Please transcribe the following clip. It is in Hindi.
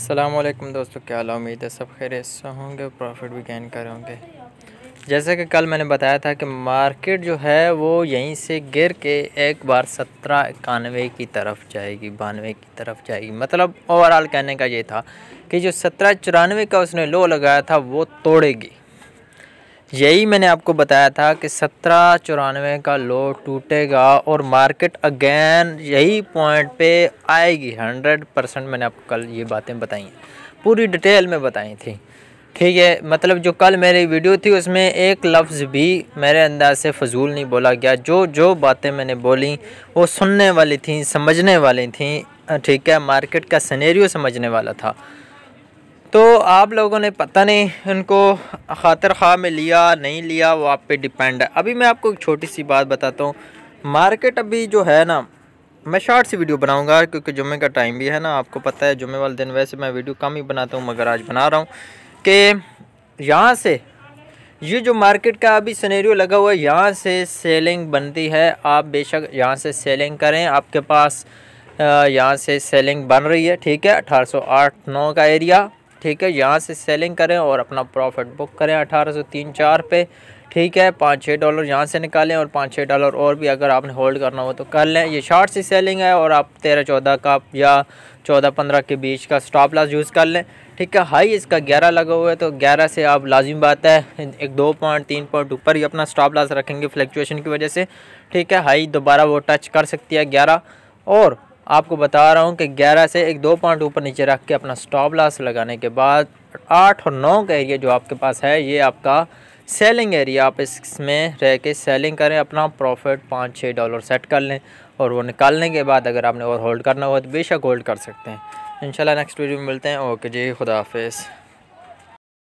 अल्लाम दोस्तों क्या हाल उम्मीद है सब खैर से होंगे प्रॉफिट भी गेन कर होंगे जैसे कि कल मैंने बताया था कि मार्केट जो है वो यहीं से गिर के एक बार सत्रह इक्यानवे की तरफ जाएगी बानवे की तरफ जाएगी मतलब ओवरऑल कहने का ये था कि जो सत्रह चौरानवे का उसने लो लगाया था वो तोड़ेगी यही मैंने आपको बताया था कि सत्रह चौरानवे का लो टूटेगा और मार्केट अगेन यही पॉइंट पे आएगी हंड्रेड परसेंट मैंने आपको कल ये बातें बताई हैं पूरी डिटेल में बताई थी ठीक है मतलब जो कल मेरी वीडियो थी उसमें एक लफ्ज़ भी मेरे अंदाज से फजूल नहीं बोला गया जो जो बातें मैंने बोली वो सुनने वाली थी समझने वाली थी ठीक है मार्केट का सनेरियो समझने वाला था तो आप लोगों ने पता नहीं उनको खातर खा में लिया नहीं लिया वो आप पे डिपेंड है अभी मैं आपको एक छोटी सी बात बताता हूँ मार्केट अभी जो है ना मैं शॉर्ट सी वीडियो बनाऊंगा क्योंकि जुम्मे का टाइम भी है ना आपको पता है जुम्मे वाले दिन वैसे मैं वीडियो कम ही बनाता हूँ मगर आज बना रहा हूँ कि यहाँ से ये जो मार्केट का अभी सनेरियो लगा हुआ है यहाँ से सेलिंग बनती है आप बेशक यहाँ से सेलिंग करें आपके पास यहाँ से सेलिंग बन रही है ठीक है अठारह सौ आठ नौ का एरिया ठीक है यहाँ से सेलिंग करें और अपना प्रॉफिट बुक करें अठारह सौ तीन चार पे ठीक है पाँच छः डॉलर यहाँ से निकालें और पाँच छः डॉलर और भी अगर आपने होल्ड करना हो तो कर लें ये शॉर्ट सी सेलिंग है और आप तेरह चौदह का या चौदह पंद्रह के बीच का स्टॉप लॉस यूज़ कर लें ठीक है हाई इसका ग्यारह लगा हुआ है तो ग्यारह से आप लाजिम बात है एक दो पॉइंट तीन पॉइंट ऊपर ही अपना स्टॉप लॉस रखेंगे फ्लक्चुएशन की वजह से ठीक है हाई दोबारा वो टच कर सकती है ग्यारह और आपको बता रहा हूँ कि 11 से एक दो पॉइंट ऊपर नीचे रख के अपना स्टॉप लॉस लगाने के बाद आठ और नौ का एरिया जो आपके पास है ये आपका सेलिंग एरिया आप इसमें रह के सेलिंग करें अपना प्रॉफिट पाँच छः डॉलर सेट कर लें और वो निकालने के बाद अगर आपने और होल्ड करना हो तो बेशक होल्ड कर सकते हैं इंशाल्लाह नेक्स्ट वीडियो में मिलते हैं ओके जी खुदा हाफिज़